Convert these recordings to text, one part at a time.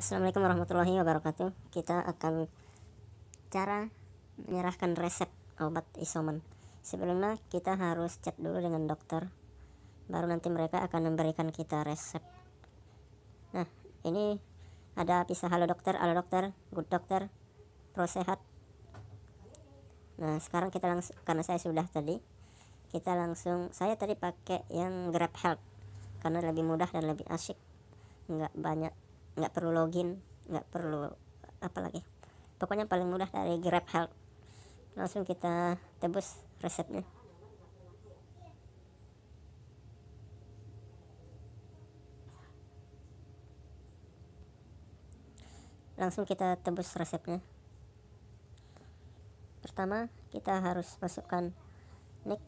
Assalamualaikum warahmatullahi wabarakatuh Kita akan cara menyerahkan resep obat isoman Sebelumnya kita harus chat dulu dengan dokter Baru nanti mereka akan memberikan kita resep Nah ini ada pisah halo dokter, halo dokter, good dokter, pro sehat. Nah sekarang kita langsung, karena saya sudah tadi Kita langsung, saya tadi pakai yang grab Health Karena lebih mudah dan lebih asyik Enggak banyak nggak perlu login nggak perlu apa lagi pokoknya paling mudah dari Grab Health, langsung kita tebus resepnya langsung kita tebus resepnya pertama kita harus masukkan nick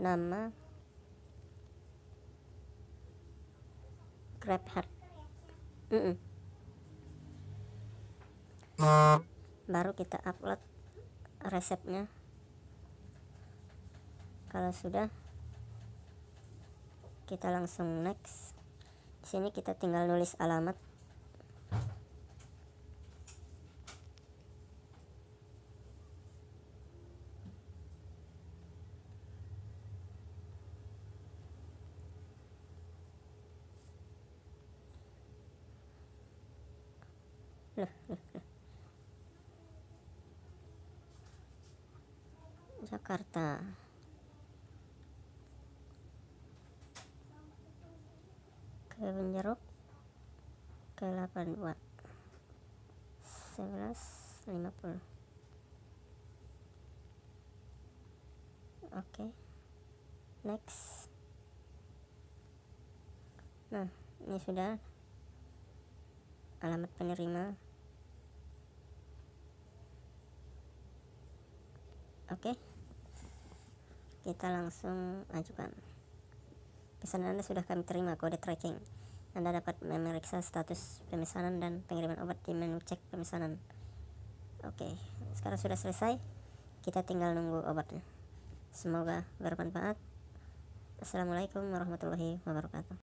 nama crab heart mm -mm. baru kita upload resepnya kalau sudah kita langsung next sini kita tinggal nulis alamat Jakarta ke Jeruk ke 82 11 50 oke okay. next nah ini sudah alamat penerima oke kita langsung ajukan pesanan anda sudah kami terima kode tracking anda dapat memeriksa status pemesanan dan pengiriman obat di menu cek pemesanan oke sekarang sudah selesai kita tinggal nunggu obatnya semoga bermanfaat assalamualaikum warahmatullahi wabarakatuh